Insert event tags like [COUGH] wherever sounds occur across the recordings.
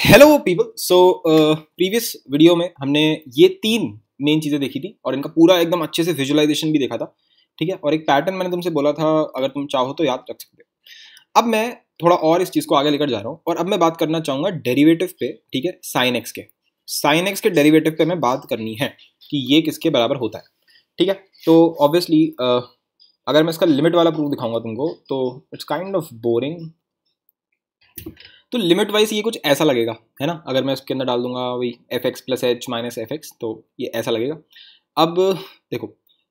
Hello people so previous video में हमने ये तीन मेन चीज़ें देखी थी और इनका पूरा एकदम अच्छे से विजुलाइजेशन भी देखा था ठीक है और एक पैटर्न मैंने तुमसे बोला था अगर तुम चाहो तो याद रख सकते हो अब मैं थोड़ा और इस चीज़ को आगे लेकर जा रहा हूँ और अब मैं बात करना चाहूँगा डेरिवेटिव पे ठीक है साइन एक्स के साइन एक्स के डेरीवेटिव पे मैं बात करनी है कि ये किसके बराबर होता है ठीक है तो ऑब्वियसली uh, अगर मैं इसका लिमिट वाला प्रूफ दिखाऊंगा तुमको तो इट्स काइंड ऑफ बोरिंग तो लिमिट वाइज ये कुछ ऐसा लगेगा है ना अगर मैं उसके अंदर डाल दूंगा वही f x plus h minus f x तो ये ऐसा लगेगा अब देखो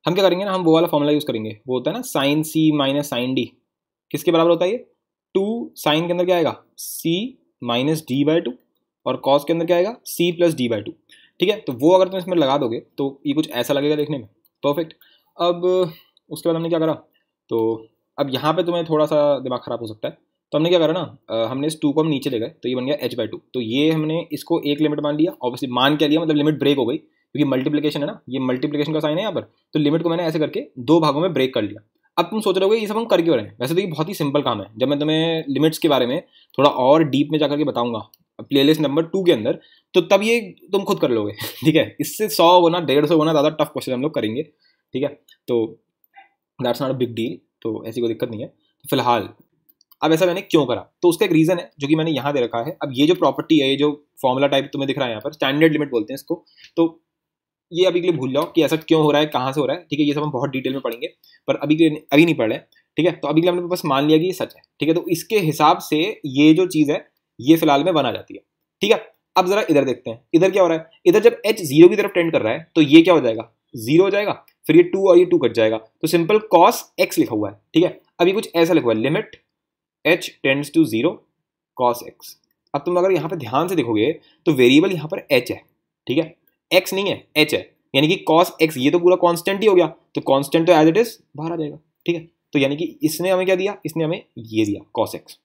हम क्या करेंगे ना हम वो वाला फॉर्मूला यूज़ करेंगे वो होता है ना sine c minus sine d किसके बराबर होता है ये टू साइन के अंदर क्या आएगा c minus d by two और कॉस के अंदर क्या आएगा c plus d by two ठीक है तो वो अगर तुम इसमें लगा दोगे तो ये कुछ ऐसा लगेगा देखने में परफेक्ट अब उसके बाद हमने क्या करा तो अब यहाँ पे तुम्हें थोड़ा सा दिमाग ख़राब हो सकता है तो हमने क्या करा ना हमने इस टू को हम नीचे ले गए तो ये बन गया एच बाई टू तो ये हमने इसको एक लिमिट मान लिया ऑब्वियसली मान क्या लिया मतलब लिमिट ब्रेक हो गई क्योंकि मल्टीप्लिकेशन है ना ये मल्टीप्लिकेशन का साइन है यहाँ पर तो लिमिट को मैंने ऐसे करके दो भागों में ब्रेक कर लिया अब तुम सोच रहे हो ये सब हम कर क्यों रहे हैं वैसे तो ये बहुत ही सिंपल काम है जब मैं तुम्हें लिमिट्स के बारे में थोड़ा और डीप में जाकर के बताऊंगा प्लेलिस्ट नंबर टू के अंदर तो तब ये तुम खुद कर लोगे [LAUGHS] ठीक है इससे सौ होना डेढ़ सौ होना ज़्यादा टफ क्वेश्चन हम लोग करेंगे ठीक है तो that's not a big deal तो ऐसी कोई दिक्कत नहीं है तो फिलहाल अब ऐसा मैंने क्यों करा तो उसका एक रीज़न है जो कि मैंने यहाँ दे रखा है अब ये जो प्रॉपर्टी है ये जो फॉर्मूला टाइप तुम्हें दिख रहा है यहाँ पर स्टैंडर्ड लिमिट बोलते हैं इसको तो ये अभी के लिए भूल जाओ कि ऐसा क्यों हो रहा है कहाँ से हो रहा है ठीक है ये सब हम बहुत डिटेल में पढ़ेंगे पर अभी के लिए अभी नहीं पढ़ रहे ठीक है तो अभी के लिए हमने बस मान लिया कि ये सच है ठीक है तो इसके हिसाब से ये जो चीज़ है ये फिलहाल में बना जाती है ठीक है अब जरा इधर देखते हैं इधर क्या हो रहा है इधर जब एच जीरो की तरफ टेंड कर रहा है तो ये क्या हो जाएगा जीरो हो जाएगा फिर ये टू और ये टू कट जाएगा तो सिंपल कॉस एक्स लिखा हुआ है ठीक है अभी कुछ ऐसा लिखा हुआ है limit h tends to zero cos x अब तुम अगर यहाँ पे ध्यान से देखोगे तो वेरिएबल यहाँ पर एच है ठीक है एक्स नहीं है एच है यानी कि कॉस एक्स ये तो पूरा कॉन्स्टेंट ही हो गया तो कॉन्स्टेंट तो एज इट इज बाहर आ जाएगा ठीक है तो यानी कि इसने हमें क्या दिया इसने हमें ये दिया cos x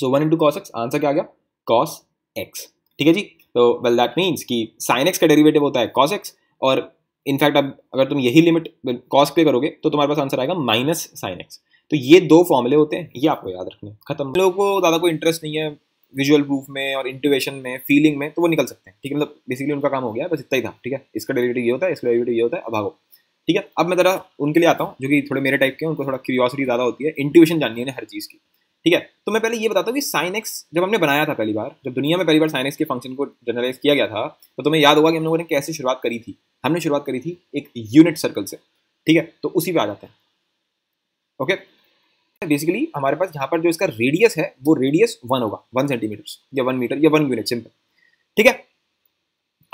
so one into cos x answer क्या आ गया कॉस एक्स ठीक है जी तो वेल दैट मीन्स कि साइन एक्स का डेरिवेटिव होता है कॉस एक्स और इनफैक्ट अब अगर तुम यही लिमिट कॉस पे करोगे तो तुम्हारे पास आंसर आएगा माइनस साइन एक्स तो ये दो फॉर्मूले होते हैं ये आपको याद रखने खत्म लोगों को ज़्यादा कोई इंटरेस्ट नहीं है विजुअल प्रूफ में और इंटुएशन में फीलिंग में तो वो निकल सकते हैं ठीक है मतलब बेसिकली उनका काम हो गया बस इतना ही था ठीक है इसका डेरिवेटिव ये होता है इसका डेरिवेटिव ये होता है अब भागो ठीक है अब मैं ज़रा उनके लिए आता हूँ जो कि थोड़े मेरे टाइप के हैं उनको थोड़ा क्यूरियोसिटी ज़्यादा होती है इंटुवेशन जाननी है हर चीज़ की ठीक है तो मैं पहले ये बताता हूँ कि साइन एक्स जब हमने बनाया था पहली बार जब दुनिया में पहली बार साइन एक्स के फंक्शन को जनरलाइज किया गया था तो तुम्हें याद होगा कि हम लोगों ने कैसे शुरुआत करी थी हमने शुरुआत करी थी एक यूनिट सर्कल से ठीक है तो उसी पर आ जाते हैं ओके बेसिकली हमारे पास यहाँ पर जो इसका रेडियस है वो रेडियस वन होगा वन सेंटीमीटर या वन मीटर या वन यूनिट सिंपल ठीक है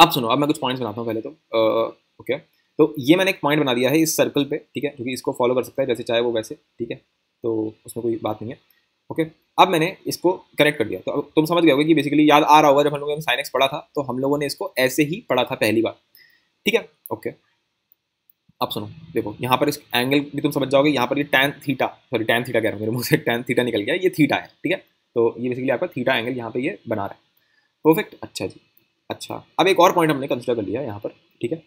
अब सुनो अब मैं कुछ पॉइंट्स बनाता हूँ पहले तो ओके okay. तो ये मैंने एक पॉइंट बना दिया है इस सर्कल पे ठीक है क्योंकि इसको फॉलो कर सकता है जैसे चाहे वो वैसे ठीक है तो उसमें कोई बात नहीं है ओके okay. अब मैंने इसको करेक्ट कर दिया तो अब तुम समझ गए होगे कि बेसिकली याद आ रहा होगा जब हम लोगों ने साइनेक्स पढ़ा था तो हम लोगों ने इसको ऐसे ही पढ़ा था पहली बार ठीक है ओके okay. अब सुनो देखो यहाँ पर इस एंगल भी तुम समझ जाओगे यहाँ पर ये tan theta sorry tan theta कह रहा हूँ मेरे मुँह से टैन थीटा निकल गया ये थीटा है ठीक है तो ये बेसिकली आपका थीटा एंगल यहाँ पर ये बना रहा है परफेक्ट अच्छा जी अच्छा अब एक और पॉइंट हमने कंसिडर कर लिया यहाँ पर ठीक है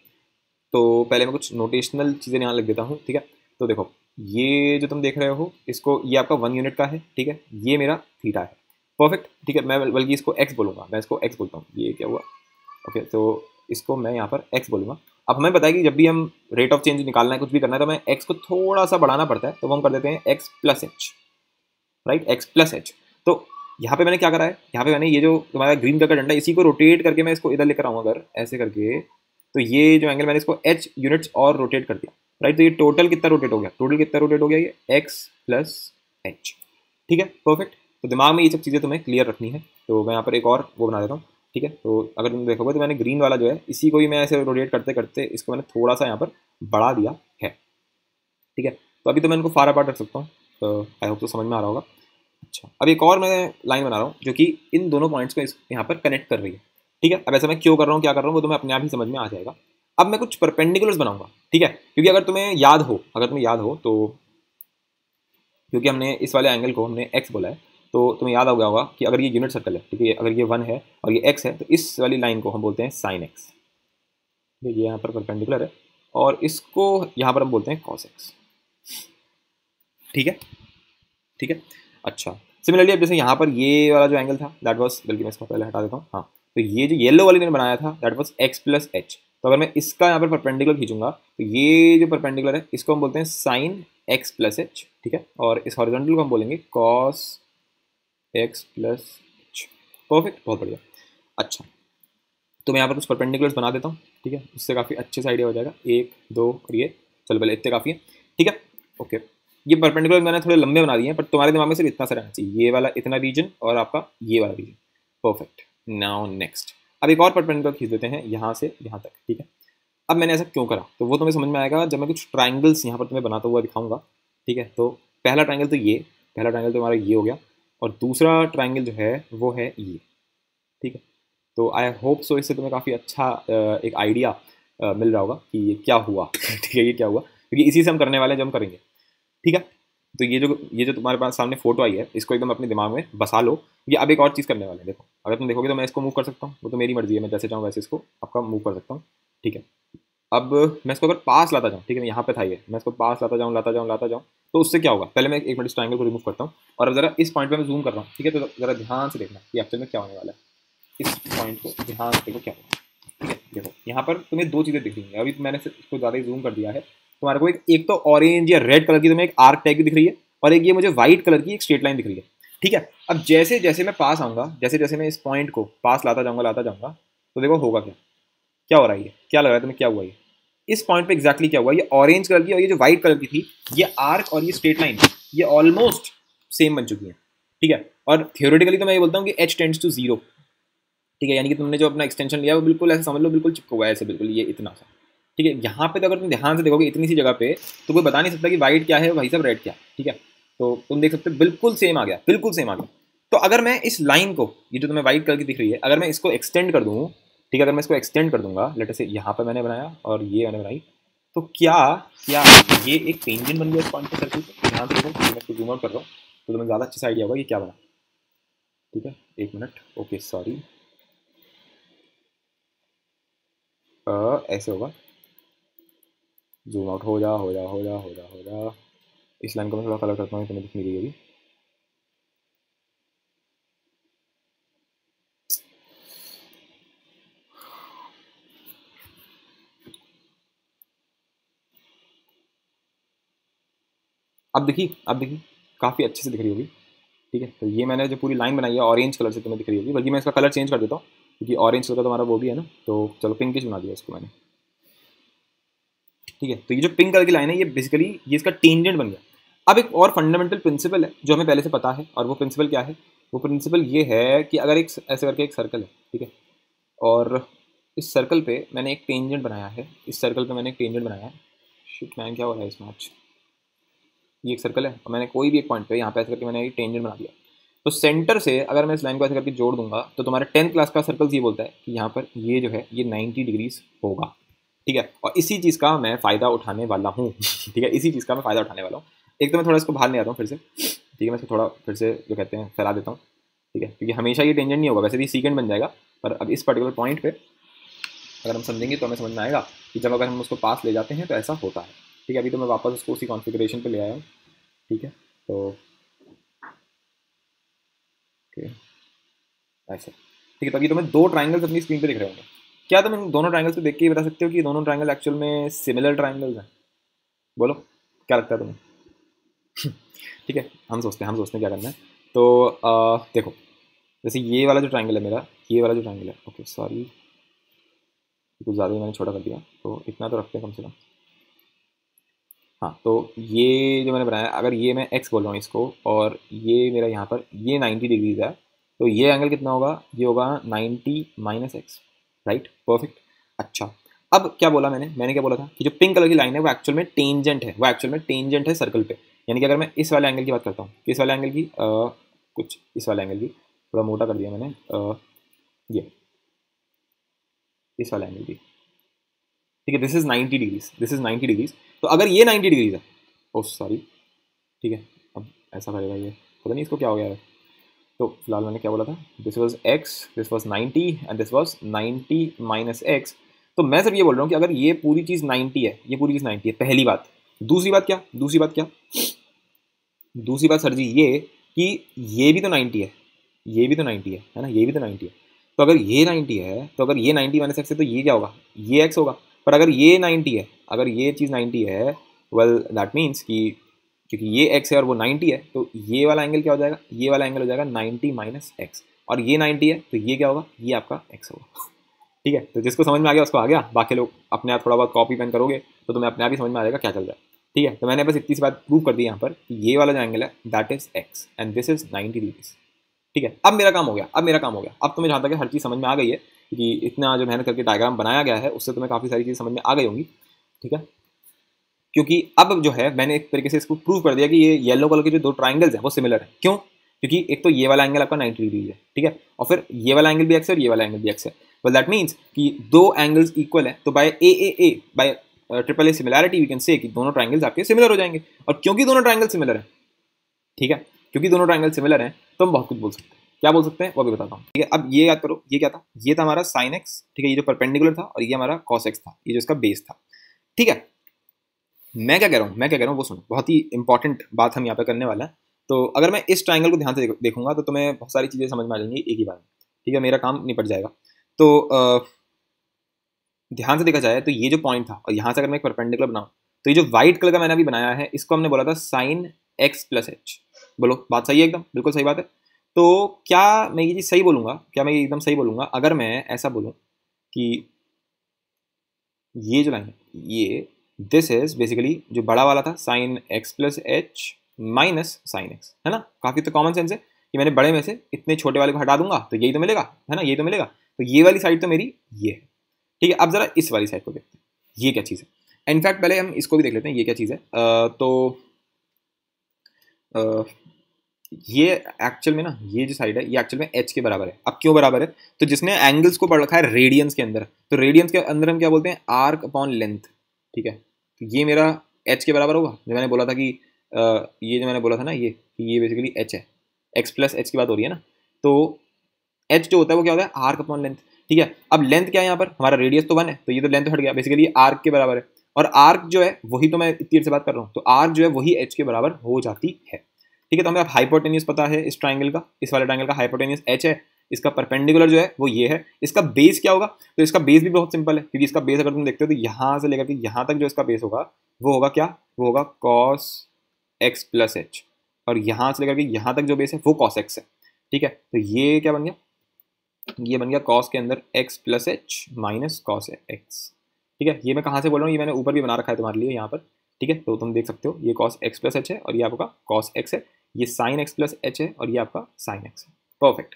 तो पहले मैं कुछ नोटेशनल चीज़ें यहाँ लिख देता हूँ ठीक है तो देखो ये जो तुम देख रहे हो इसको ये आपका वन यूनिट का है ठीक है ये मेरा थीटा है परफेक्ट ठीक है मैं बल्कि इसको एक्स बोलूँगा मैं इसको एक्स बोलता हूँ ये क्या हुआ ओके तो इसको मैं यहाँ पर एक्स बोलूँगा अब हमें पता है कि जब भी हम रेट ऑफ चेंज निकालना है कुछ भी करना है तो हमें एक्स को थोड़ा सा बढ़ाना पड़ता है तो वो हम कर देते हैं x plus h right x plus h तो यहाँ पे मैंने क्या करा है यहाँ पे मैंने ये जो तुम्हारा ग्रीन कलर का डंडा इसी को रोटेट करके मैं इसको इधर लेकर आऊँ अगर ऐसे करके तो ये जो एंगल मैंने इसको एच यूनिट्स और रोटेट कर दिया राइट तो ये टोटल कितना रोटेट हो गया टोटल कितना रोटेट हो गया ये एक्स प्लस एच ठीक है परफेक्ट तो दिमाग में ये सब चीज़ें तुम्हें क्लियर रखनी है तो मैं यहाँ पर एक और वो बना देता हूँ ठीक है तो अगर तुम देखोगे तो मैंने ग्रीन वाला जो है इसी को भी मैं ऐसे रोटेट करते करते इसको मैंने थोड़ा सा यहाँ पर बढ़ा दिया है ठीक है तो अभी तो मैं इनको फार अपार्ट रख सकता हूँ तो आई होप तो समझ में आ रहा होगा अच्छा अब एक और मैं लाइन बना रहा हूँ जो कि इन दोनों पॉइंट्स को यहाँ पर कनेक्ट कर रही है ठीक है अब ऐसा मैं क्यों कर रहा हूँ क्या कर रहा हूँ वो तुम्हें तो अपने आप ही समझ में आ जाएगा अब मैं कुछ परपेंडिकुलर्स बनाऊंगा ठीक है क्योंकि अगर तुम्हें याद हो अगर तुम्हें याद हो तो क्योंकि हमने इस वाले एंगल को हमने एक्स बोला है तो तुम्हें याद हो गया होगा कि अगर ये यूनिट सर्कल है ठीक है अगर ये वन है और ये एक्स है तो इस वाली लाइन को हम बोलते हैं साइन एक्स ठीक है यहाँ पर परपेंडिकुलर है और इसको यहाँ पर हम बोलते हैं कॉस एक्स ठीक है ठीक है अच्छा सिमिलरली अब जैसे यहाँ पर ये वाला जो एंगल था दैट वॉज बल्कि मैं इसको पहले हटा देता हूँ हाँ तो ये जो येलो वाली मैंने बनाया था that was x plus h तो अगर मैं इसका यहाँ पर परपेंडिकुलर खींचूंगा तो ये जो परपेंडिकुलर है इसको हम बोलते हैं साइन एक्स प्लस एच ठीक है और इस हॉरिजॉन्टल को हम बोलेंगे cos x plus h perfect बहुत बढ़िया अच्छा तो मैं यहाँ पर कुछ परपेंडिकुलर्स बना देता हूँ ठीक है इससे काफ़ी अच्छे से आइडिया हो जाएगा एक दो और ये चलो पहले इतने काफ़ी है ठीक है ओके ये परपेंडिकुलर मैंने थोड़े लंबे बना दिए हैं पर तुम्हारे दिमाग में सिर्फ इतना सा रहना चाहिए ये वाला इतना रीजन और आपका ये वाला रीजन परफेक्ट नाउ नेक्स्ट अब एक और परपेंडिकुलर खींच देते हैं यहाँ से यहाँ तक ठीक है अब मैंने ऐसा क्यों करा तो वो तुम्हें समझ में आएगा जब मैं कुछ ट्राइंगल्स यहाँ पर तुम्हें बनाता हुआ दिखाऊंगा ठीक है तो पहला ट्राइंगल तो ये पहला ट्राइंगल तो हमारा ये हो गया और दूसरा ट्राइंगल जो है वो है ये e. ठीक है तो आई होप सो इससे तुम्हें काफ़ी अच्छा एक आइडिया मिल रहा होगा कि ये क्या हुआ [LAUGHS] ठीक है ये क्या हुआ क्योंकि इसी से हम करने वाले हैं जो हम करेंगे ठीक है तो ये जो ये जो तुम्हारे पास सामने फोटो आई है इसको एकदम अपने दिमाग में बसा लो ये अब एक और चीज़ करने वाले हैं देखो अगर तुम देखोगे तो मैं इसको मूव कर सकता हूँ वो तो मेरी मर्जी है मैं जैसे चाहूँ वैसे इसको आपका मूव कर सकता हूँ ठीक है अब मैं इसको अगर पास लाता जाऊँ ठीक है यहाँ पे था ये मैं इसको पास लाता जाऊँ लाता जाऊँ लाता जाऊँ तो उससे क्या होगा पहले मैं एक मिनट इस ट्राइंगल को रिमूव करता हूँ और अब जरा इस पॉइंट पर मैं जूम कर रहा हूँ ठीक है तो जरा ध्यान से देखना कि एक्चुअल में क्या होने वाला है इस पॉइंट को ध्यान से देखो क्या होगा ठीक है देखो यहाँ पर तुम्हें दो चीज़ें दिख रही हैं अभी मैंने इसको ज़्यादा ही जूम कर दिया है तुम्हारे को एक एक तो ऑरेंज या रेड कलर की तुम्हें एक आर्क टाइप भी दिख रही है और एक ये मुझे व्हाइट कलर की एक स्ट्रेट लाइन दिख रही है ठीक है अब जैसे जैसे मैं पास आऊँगा जैसे जैसे मैं इस पॉइंट को पास लाता जाऊँगा लाता जाऊँगा तो देखो होगा क्या क्या हो रहा है ये क्या लग रहा है तुम्हें क्या हुआ ये इस पॉइंट पे एक्जैक्टली क्या हुआ ये ऑरेंज कलर की और ये जो व्हाइट कलर की थी ये आर्क और ये स्ट्रेट लाइन ये ऑलमोस्ट सेम बन चुकी है ठीक है और थियोरेटिकली तो मैं ये बोलता हूँ कि एच टेंड्स टू जीरो ठीक है यानी कि तुमने जो अपना एक्सटेंशन लिया वो बिल्कुल ऐसे समझ लो बिल्कुल चिपका हुआ है ऐसे बिल्कुल ये इतना सा ठीक है यहाँ पे तो अगर तुम ध्यान से देखोगे इतनी सी जगह पे तो कोई बता नहीं सकता कि वाइट क्या है भाई साहब रेड क्या ठीक है तो तुम देख सकते हो बिल्कुल सेम आ गया बिल्कुल सेम आ गया तो अगर मैं इस लाइन को ये जो तुम्हें वाइट कलर की दिख रही है अगर मैं इसको एक्सटेंड कर दूँ ठीक है अगर मैं इसको एक्सटेंड कर दूंगा लेटर से यहाँ पर मैंने बनाया और ये मैंने बनाई तो क्या क्या ये एक पेंजिन बन गया पॉइंट पर सर्किल पे यहाँ देखो मैं इसको जूम आउट कर रहा हूँ तो तुम्हें ज़्यादा अच्छे से आइडिया होगा कि क्या बना ठीक है एक मिनट ओके सॉरी ऐसे होगा जूम आउट हो जा हो जा हो जा हो जा हो जा इस लाइन को मैं थोड़ा कलर करता हूँ तुम्हें तो दिख नहीं रही अभी अब देखिए अब देखिए काफ़ी अच्छे से दिख रही होगी ठीक है तो ये मैंने जो पूरी लाइन बनाई है ऑरेंज कलर से तुम्हें दिख रही होगी बल्कि मैं इसका कलर चेंज कर देता हूँ क्योंकि ऑरेंज कलर का तुम्हारा तो वो भी है ना तो चलो ही बना दिया इसको मैंने ठीक है तो ये जो पिंक कलर की लाइन है ये बेसिकली ये इसका टेंजेंट बन गया अब एक और फंडामेंटल प्रिंसिपल है जो हमें पहले से पता है और वो प्रिंसिपल क्या है वो प्रिंसिपल ये है कि अगर एक ऐसे करके एक सर्कल है ठीक है और इस सर्कल पे मैंने एक टेंजेंट बनाया है इस सर्कल पे मैंने एक टेंजेंट बनाया है शिट मैन क्या हो रहा है इसमें आज ये एक सर्कल है और मैंने कोई भी एक पॉइंट पे यहाँ पे ऐसे करके मैंने एक टेंजेंट बना दिया तो सेंटर से अगर मैं इस लाइन को ऐसे करके जोड़ दूंगा तो तुम्हारे टेंथ क्लास का सर्कल्स ये बोलता है कि यहाँ पर ये जो है ये नाइन्टी डिग्रीज होगा ठीक है और इसी चीज़ का मैं फ़ायदा उठाने वाला हूँ [LAUGHS] ठीक है इसी चीज़ का मैं फ़ायदा उठाने वाला हूँ एक तो मैं थोड़ा इसको बाहर ले आता हूँ फिर से ठीक है मैं इसको थोड़ा फिर से जो कहते हैं फैला देता हूँ ठीक है क्योंकि हमेशा ये टेंजेंट नहीं होगा वैसे भी सीकेंड बन जाएगा पर अब इस पर्टिकुलर पॉइंट पर अगर हम समझेंगे तो हमें समझ में आएगा कि जब अगर हम उसको पास ले जाते हैं तो ऐसा होता है ठीक है अभी तो मैं वापस उसको उसी कॉन्फ़िगरेशन पे ले आया हूँ ठीक है तो ओके ऐसा ठीक है तो अभी तो मैं दो ट्राइंगल्स अपनी स्क्रीन पे दिख रहे होंगे क्या तुम तो इन दोनों ट्राइंगल्स को देख के ये बता सकते हो कि दोनों ट्राइंगल एक्चुअल में सिमिलर ट्राइंगल्स हैं बोलो क्या लगता है तुम्हें [LAUGHS] ठीक है हम सोचते हैं हम सोचते हैं क्या करना है तो आ, देखो जैसे ये वाला जो ट्राइंगल है मेरा ये वाला जो ट्राइंगल है ओके सॉरी कुछ ज़्यादा ही मैंने छोटा कर दिया तो इतना तो रखते हैं कम से कम हाँ तो ये जो मैंने बनाया अगर ये मैं एक्स बोल रहा हूँ इसको और ये मेरा यहाँ पर ये नाइन्टी डिग्रीज है तो ये एंगल कितना होगा ये होगा ninety minus x right perfect अच्छा अब क्या बोला मैंने मैंने क्या बोला था कि जो पिंक कलर की लाइन है वो एक्चुअल में टेंजेंट है वो एक्चुअल में टेंजेंट है सर्कल पे यानी कि अगर मैं इस वाले एंगल की बात करता हूँ किस वाले एंगल की आ, कुछ इस वाले एंगल की थोड़ा मोटा कर दिया मैंने आ, ये इस वाले एंगल की ठीक है this is 90 degrees this is 90 degrees तो अगर ये 90 डिग्रीज है ओ oh, सॉरी ठीक है अब ऐसा करेगा ये पता नहीं इसको क्या हो गया है तो फिलहाल मैंने क्या बोला था this was x this was ninety and this was ninety minus x तो मैं सिर्फ ये बोल रहा हूँ कि अगर ये पूरी चीज़ नाइन्टी है ये पूरी चीज़ नाइन्टी है पहली बात दूसरी बात क्या दूसरी बात क्या दूसरी बात सर जी ये कि ये भी तो नाइन्टी है ये भी तो नाइन्टी है है ना ये भी तो नाइन्टी है तो अगर ये नाइन्टी है तो अगर ये नाइन्टी माइनस एक्स है तो ये क्या होगा ये एक्स होगा पर अगर ये नाइन्टी है अगर ये चीज़ नाइन्टी है वेल दैट मीन्स कि क्योंकि ये एक्स है और वो नाइन्टी है तो ये वाला एंगल क्या हो जाएगा ये वाला एंगल हो जाएगा नाइन्टी माइनस एक्स और ये नाइन्टी है तो ये क्या होगा ये आपका एक्स होगा ठीक है तो जिसको समझ में आ गया उसको आ गया बाकी लोग अपने आप थोड़ा बहुत कॉपी पेन करोगे तो तुम्हें अपने आप ही समझ में आ जाएगा क्या चल रहा है ठीक है तो मैंने बस इतनी सी बात प्रूव कर दी यहाँ पर कि ये वाला जो एंगल है that is x and this is ninety degrees ठीक है अब मेरा काम हो गया अब मेरा काम हो गया अब तुम्हें जहाँ तक हर चीज़ समझ में आ गई है क्योंकि इतना जो मेहनत करके डायग्राम बनाया गया है उससे तुम्हें काफ़ी सारी चीजें समझ में आ गई होंगी ठीक है क्योंकि अब जो है मैंने एक तरीके से इसको प्रूव कर दिया कि ये येलो कलर के जो दो ट्राइंगल्स हैं वो सिमिलर है क्यों क्योंकि एक तो ये वाला एंगल आपका 90 डिग्री है ठीक है और फिर ये वाला एंगल भी एक्स है और ये वाला एंगल भी एक्स है वेल दैट मीन्स कि दो एंगल्स इक्वल है तो by A A A by triple A similarity we can say कि दोनों ट्राइंगल्स आपके सिमिलर हो जाएंगे और क्योंकि दोनों ट्राइंगल सिमिलर हैं ठीक है क्योंकि दोनों ट्राइंगल सिमिलर हैं तो हम बहुत कुछ बोल सकते हैं क्या बोल सकते हैं वो भी बताता हूँ ठीक है अब ये याद करो ये क्या था ये था हमारा साइन एक्स ठीक है ये जो परपेंडिकुलर था और ये हमारा कॉस एक्स था ये जो इसका बेस था ठीक है मैं क्या कह रहा हूँ मैं क्या कह रहा हूँ वो सुनो बहुत ही इंपॉर्टेंट बात हम यहाँ पर करने वाला है तो अगर मैं इस ट्राइंगल को ध्यान से देखूंगा तो तुम्हें बहुत सारी चीज़ें समझ में आ जाएंगी एक ही बार में ठीक है मेरा काम निपट जाएगा तो ध्यान से देखा जाए तो ये जो पॉइंट था और यहाँ से अगर मैं एक परपेंडिकुलर बनाऊँ तो ये जो व्हाइट कलर का मैंने अभी बनाया है इसको हमने बोला था साइन एक्स प्लस एच बोलो बात सही है एकदम बिल्कुल सही बात है तो क्या मैं ये चीज़ सही बोलूंगा क्या मैं ये एकदम सही बोलूंगा अगर मैं ऐसा बोलूं कि ये जो लाइन है ये दिस इज बेसिकली जो बड़ा वाला था sine x plus h minus sine x है ना काफ़ी तो कॉमन सेंस है कि मैंने बड़े में से इतने छोटे वाले को हटा दूंगा तो यही तो मिलेगा है ना यही तो मिलेगा तो ये वाली साइड तो मेरी ये है ठीक है अब ज़रा इस वाली साइड को देखते हैं ये क्या चीज़ है इनफैक्ट पहले हम इसको भी देख लेते हैं ये क्या चीज़ है आ, तो ये एक्चुअल में ना ये जो साइड है ये एक्चुअल में एच के बराबर है अब क्यों बराबर है तो जिसने एंगल्स को पढ़ रखा है रेडियंस के अंदर तो रेडियंस के अंदर हम क्या बोलते हैं आर्क अपॉन लेंथ ठीक है तो ये मेरा एच के बराबर होगा जो मैंने बोला था कि ये जो मैंने बोला था ना ये ये बेसिकली एच है एक्स प्लस एच की बात हो रही है ना तो एच जो होता है वो क्या होता है आर्क अपॉन लेंथ ठीक है अब लेंथ क्या है यहाँ पर हमारा रेडियस तो वन है तो ये तो लेंथ हट गया बेसिकली आर्क के बराबर है और आर्क जो है वही तो मैं इतनी से बात कर रहा हूँ तो आर्क जो है वही एच के बराबर हो जाती है ठीक है तो हमें आप हाइपोटेनियस पता है इस ट्राइंगल का इस वाले ट्राइंगल का हाइपोटेनियस एच है इसका परपेंडिकुलर जो है वो ये है इसका बेस क्या होगा तो इसका बेस भी बहुत सिंपल है क्योंकि इसका बेस अगर तुम देखते हो तो यहाँ से लेकर के यहाँ तक जो इसका बेस होगा वो होगा क्या वो होगा कॉस एक्स प्लस एच और यहाँ से लेकर के यहाँ तक जो बेस है वो कॉस एक्स है ठीक है तो ये क्या बन गया ये बन गया कॉस के अंदर x plus h minus cos x ठीक है ये मैं कहाँ से बोल रहा हूँ ये मैंने ऊपर भी बना रखा है तुम्हारे लिए यहाँ पर ठीक है तो तुम देख सकते हो ये कॉस एक्स प्लस एच है और ये आपका कॉस एक्स है ये साइन एक्स प्लस एच है और ये आपका साइन एक्स है perfect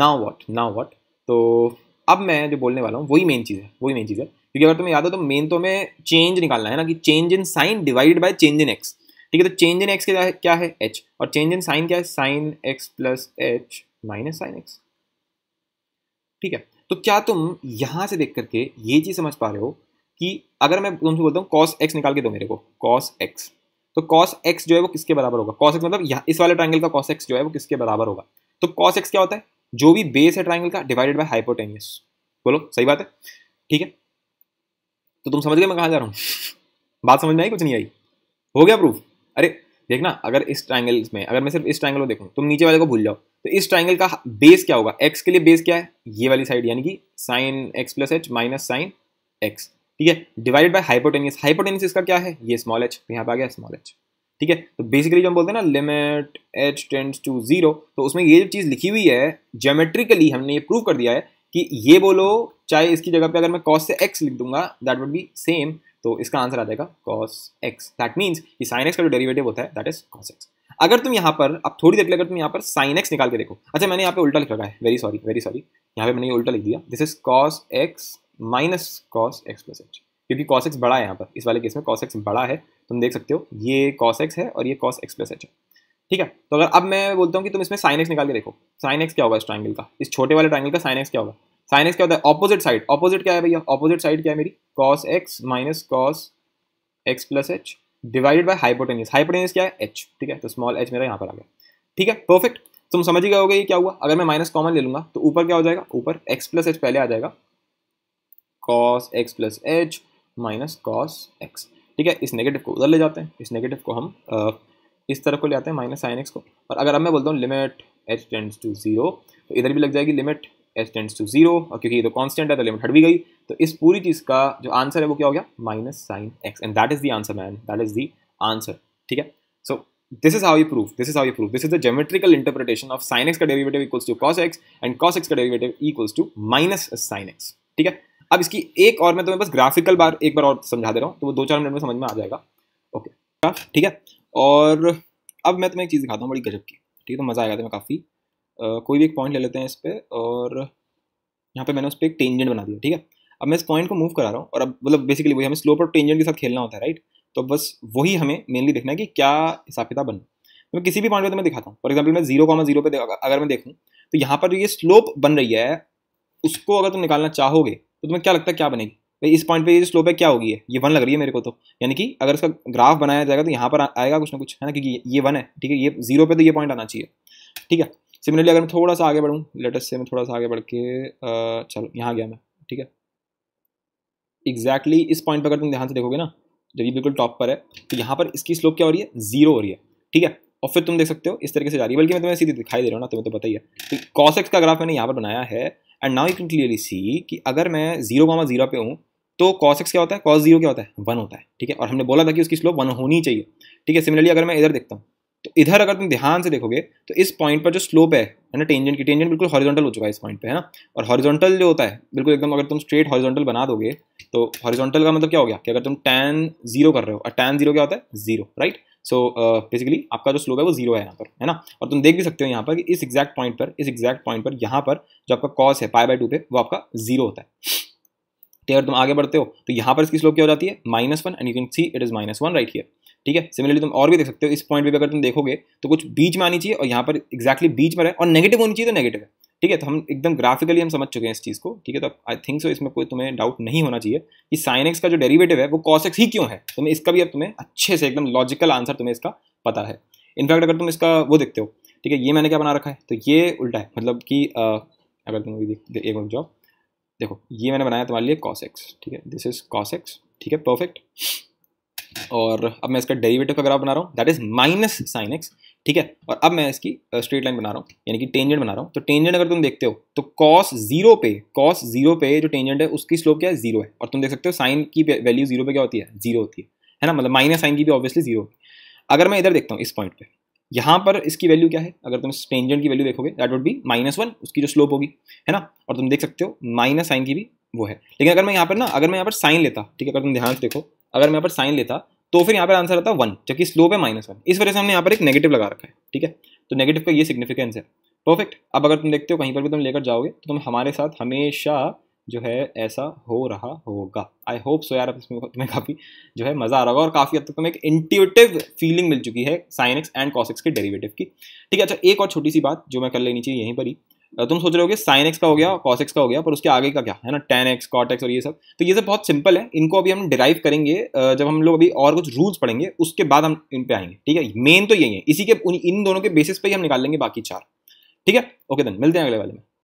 now what now what तो अब मैं जो बोलने वाला हूँ वही मेन चीज़ है वही मेन चीज़ है क्योंकि अगर तुम्हें याद हो तो मेन तो हमें चेंज निकालना है ना कि change in sine divided by change in x ठीक है तो चेंज इन एक्स क्या है क्या है एच और चेंज इन साइन क्या है sine x plus h minus sine x ठीक है तो क्या तुम यहाँ से देख करके ये चीज़ समझ पा रहे हो कि अगर मैं तुमसे बोलता हूँ कॉस एक्स निकाल के दो मेरे को कॉस एक्स तो कॉस एक्स जो है वो किसके बराबर होगा कॉस एक्स मतलब इस वाले ट्राइंगल का कॉस एक्स जो है वो किसके बराबर होगा तो कॉस एक्स क्या होता है जो भी बेस है ट्राइंगल का डिवाइडेड बाय हाइपोटेनियस बोलो सही बात है ठीक है तो तुम समझ गए मैं कहा जा रहा हूँ [LAUGHS] बात समझ में आई कुछ नहीं आई हो गया प्रूफ अरे देखना अगर इस ट्राइंगल में अगर मैं सिर्फ इस ट्राइंगल को देखूँ तुम नीचे वाले को भूल जाओ तो इस ट्राइंगल का बेस क्या होगा एक्स के लिए बेस क्या है ये वाली साइड यानी कि sine x plus h minus sine x ठीक है डिवाइडेड बाय हाइपोटेनियस हाइपोटेनियस इसका क्या है ये स्मॉल एच यहाँ पे आ गया स्मॉल एच ठीक है तो बेसिकली जो हम बोलते हैं ना limit h tends to zero तो उसमें ये जो चीज़ लिखी हुई है जोमेट्रिकली हमने ये प्रूव कर दिया है कि ये बोलो चाहे इसकी जगह पे अगर मैं कॉस से एक्स लिख दूंगा दैट वुड बी सेम तो इसका आंसर आ जाएगा कॉस एक्स दैट मीन्स कि साइन एक्स का जो डेरिवेटिव होता है दैट इज कॉस एक्स अगर तुम यहाँ पर अब थोड़ी देर के अगर तुम यहाँ पर साइन एक्स निकाल के देखो अच्छा मैंने यहाँ पे उल्टा लिख रखा है वेरी सॉरी वेरी सॉरी यहाँ पे मैंने ये उल्टा लिख दिया this is cos x minus cos x plus h क्योंकि कॉस एक्स बड़ा है यहाँ पर इस वाले केस में कॉस एक्स बड़ा है तुम देख सकते हो ये कॉस एक्स है और ये कॉस एक्स प्लस एच है ठीक है तो अगर अब मैं बोलता हूँ कि तुम इसमें साइन एक्स निकाल के देखो साइन एक्स क्या होगा इस ट्राइंगल का इस छोटे वाले ट्राइंगल का साइन एक्स क्या होगा साइन एक्स क्या होता है ऑपोजिट साइड ऑपोजिट क्या है भैया ऑपोजिट साइड क्या है मेरी cos x minus cos x plus h divided by hypotenuse hypotenuse क्या है एच ठीक है तो स्मॉल एच मेरा यहाँ पर आ गया ठीक है परफेक्ट तुम समझ ही गए होगे ये क्या हुआ अगर मैं माइनस कॉमन ले लूंगा तो ऊपर क्या हो जाएगा ऊपर एक्स प्लस एच पहले आ जाएगा cos x plus h minus cos x ठीक है इस नेगेटिव को उधर ले जाते हैं इस नेगेटिव को हम इस तरफ को ले आते हैं माइनस साइन एक्स को और अगर अब मैं बोलता हूँ limit h tends to zero तो इधर भी लग जाएगी limit h tends to zero और क्योंकि ये तो कॉन्स्टेंट है तो लिमिट हट भी गई तो इस पूरी चीज़ का जो आंसर है वो क्या हो गया minus sine x and that is the answer man that is the answer ठीक है so this is how you proof this is how you proof this is the geometrical interpretation of sine x का derivative equals to cos x and cos x का derivative equals to minus sine x ठीक है अब इसकी एक और मैं तुम्हें बस ग्राफिकल बार एक बार और समझा दे रहा हूँ तो वो दो चार मिनट में समझ में आ जाएगा ओके हाँ, ठीक है और अब मैं तुम्हें एक चीज़ दिखाता हूँ बड़ी गजब की ठीक है तो मज़ा आएगा तुम्हें काफ़ी कोई भी एक पॉइंट ले लेते हैं इस पर और यहाँ पर मैंने उस पर एक टेंजेंट बना दिया ठीक है अब मैं इस पॉइंट को मूव करा रहा हूँ और अब मतलब बेसिकली वही हमें स्लोप और टेंजेंट के साथ खेलना होता है राइट तो बस वही हमें मेनली देखना है कि क्या हिसाब किताब बन तो मैं किसी भी पॉइंट पे तुम्हें दिखाता हूँ फॉर एग्जाम्पल मैं जीरो कॉमा जीरो पे अगर मैं देखूँ तो यहाँ पर जो ये स्लोप बन रही है उसको अगर तुम निकालना चाहोगे तो तुम्हें क्या लगता है क्या बनेगी भाई इस पॉइंट पे ये स्लोप है क्या होगी है ये वन लग रही है मेरे को तो यानी कि अगर इसका ग्राफ बनाया जाएगा तो यहाँ पर आएगा कुछ ना कुछ है ना क्योंकि ये वन है ठीक है ये जीरो पे तो ये पॉइंट आना चाहिए ठीक है सिमिलरली अगर मैं थोड़ा सा आगे बढ़ूँ लेटेस्ट से मैं थोड़ा सा आगे बढ़ के चलो यहाँ गया मैं ठीक है एग्जैक्टली इस पॉइंट पर अगर तुम ध्यान से देखोगे ना जब ये बिल्कुल टॉप पर है तो यहाँ पर इसकी स्लोप क्या हो रही है जीरो हो रही है ठीक है और फिर तुम देख सकते हो इस तरीके से जा रही है बल्कि मैं तुम्हें सीधी दिखाई दे रहा हूँ ना तुम्हें तो पता ही है कॉस तो एक्स का ग्राफ मैंने यहाँ पर बनाया है and now you can clearly see कि अगर मैं जीरो कॉमा जीरो पे हूँ तो कॉस एक्स क्या होता है कॉस जीरो क्या होता है वन होता है ठीक है और हमने बोला था कि उसकी स्लोप वन होनी चाहिए ठीक है सिमिलरली अगर मैं इधर देखता हूँ तो इधर अगर तुम ध्यान से देखोगे तो इस पॉइंट पर जो स्लोप है है ना टेंजेंट की टेंजेंट बिल्कुल हॉरिजॉन्टल हो चुका है इस पॉइंट पे है ना और हॉरिजॉन्टल जो होता है बिल्कुल एकदम अगर तुम स्ट्रेट हॉरिजॉन्टल बना दोगे तो हॉरिजॉन्टल का मतलब क्या हो गया कि अगर तुम टैन जीरो कर रहे हो और टैन जीरो क्या होता है जीरो राइट सो बेसिकली आपका जो स्लोप है वो जीरो है यहाँ पर है ना और तुम देख भी सकते हो यहाँ पर कि इस एग्जैक्ट पॉइंट पर इस एग्जैक्ट पॉइंट पर यहाँ पर जो आपका कॉस है पाई बाय टू पे वो आपका जीरो होता है तो अगर तुम आगे बढ़ते हो तो यहाँ पर इसकी स्लोप क्या हो जाती है minus one and you can see it is minus one right here ठीक है सिमिलरली तुम और भी देख सकते हो इस पॉइंट पे भी अगर तुम देखोगे तो कुछ बीच में आनी चाहिए और यहाँ पर एक्जैक्टली बीच में रहे और नेगेटिव होनी चाहिए तो नेगेटिव है ठीक है तो हम एकदम ग्राफिकली हम समझ चुके हैं इस चीज़ को ठीक है तो आई थिंक सो इसमें कोई तुम्हें डाउट नहीं होना चाहिए कि साइनेक्स का जो डेरिवेटिव है वो कॉसेक्स ही क्यों है तुम्हें इसका भी अब तुम्हें अच्छे से एकदम लॉजिकल आंसर तुम्हें इसका पता है इनफैक्ट अगर तुम इसका वो देखते हो ठीक है ये मैंने क्या बना रखा है तो ये उल्टा है मतलब कि अगर तुम एक मिनट जाओ देखो ये मैंने बनाया तुम्हारे लिए कॉसेक्स ठीक है दिस इज कॉसेक्स ठीक है परफेक्ट और अब मैं इसका डेरिवेटिव का ग्राफ बना रहा हूँ that is minus sine x ठीक है और अब मैं इसकी स्ट्रेट लाइन बना रहा हूँ यानी कि टेंजेंट बना रहा हूँ तो टेंजेंट अगर तुम देखते हो तो कॉस जीरो पे कॉस जीरो पे जो टेंजेंट है उसकी स्लोप क्या है जीरो है और तुम देख सकते हो साइन की वैल्यू जीरो पे क्या होती है जीरो होती है है ना मतलब माइनस साइन की भी ऑब्वियसली जीरो अगर मैं इधर देखता हूँ इस पॉइंट पर यहाँ पर इसकी वैल्यू क्या है अगर तुम टेंजेंट की वैल्यू देखोगे that would be minus one उसकी जो स्लोप होगी है ना और तुम देख सकते हो माइनस साइन की भी वो है लेकिन अगर मैं यहाँ पर ना अगर मैं यहाँ पर साइन लेता ठीक है अगर तुम ध्यान से देखो अगर मैं यहाँ पर साइन लेता तो फिर यहाँ पर आंसर आता वन जबकि स्लोप है माइनस वन इस वजह से हमने यहाँ पर एक नेगेटिव लगा रखा है ठीक है तो नेगेटिव का ये सिग्निफिकेंस है परफेक्ट अब अगर तुम देखते हो कहीं पर भी तुम लेकर जाओगे तो तुम हमारे साथ हमेशा जो है ऐसा हो रहा होगा आई होप सो यार इसमें तुम्हें काफ़ी जो है मज़ा आ रहा होगा और काफ़ी हद तक तुम्हें एक इंट्यूटिव फीलिंग मिल चुकी है साइन एक्स एंड कॉसिक्स के डेरिवेटिव की ठीक है अच्छा एक और छोटी सी बात जो मैं कर लेनी चाहिए यहीं पर ही तुम सोच रहे हो कि साइन एक्स का हो गया कॉस एक्स का हो गया पर उसके आगे का क्या है ना टेन एक्स कॉट एक्स और ये सब तो ये सब बहुत सिंपल है इनको अभी हम डिराइव करेंगे जब हम लोग अभी और कुछ रूल्स पढ़ेंगे उसके बाद हम इन पे आएंगे ठीक है मेन तो यही है इसी के इन दोनों के बेसिस पे ही हम निकाल लेंगे बाकी चार ठीक है ओके देन मिलते हैं अगले वाले में